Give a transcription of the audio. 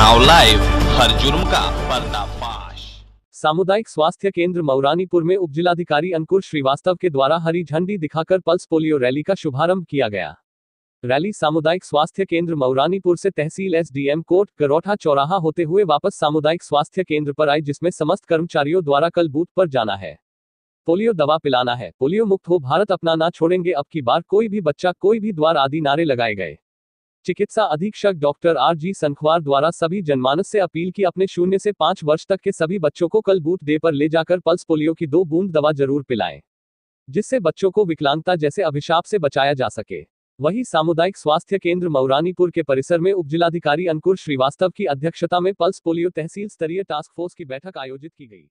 now live हर जुर्म का पर्दाफाश सामुदायिक स्वास्थ्य केंद्र मौरानीपुर में उपजिलाधिकारी अंकुर श्रीवास्तव के द्वारा हरी झंडी दिखाकर पल्स पोलियो रैली का शुभारंभ किया गया रैली सामुदायिक स्वास्थ्य केंद्र मौरानीपुर से तहसील एसडीएम कोर्ट करोठा चौराहा होते हुए वापस सामुदायिक स्वास्थ्य केंद्र पर आई जिसमें समस्त कर्मचारियों द्वारा कल बूथ पर जाना है पोलियो दवा पिलाना है पोलियो मुक्त हो भारत अपना ना छोड़ेंगे अब की बार कोई भी बच्चा कोई भी द्वार आदि नारे लगाए गए चिकित्सा अधीक्षक डॉक्टर आर जी संखवार द्वारा सभी जनमानस से अपील की अपने शून्य से पांच वर्ष तक के सभी बच्चों को कल बूट डे पर ले जाकर पल्स पोलियो की दो बूंद दवा जरूर पिलाएं जिससे बच्चों को विकलांगता जैसे अभिशाप से बचाया जा सके वही सामुदायिक स्वास्थ्य केंद्र मौरानीपुर के परिसर में उपजिलाधिकारी अंकुर श्रीवास्तव की अध्यक्षता में पल्स पोलियो तहसील स्तरीय टास्क फोर्स की बैठक आयोजित की गई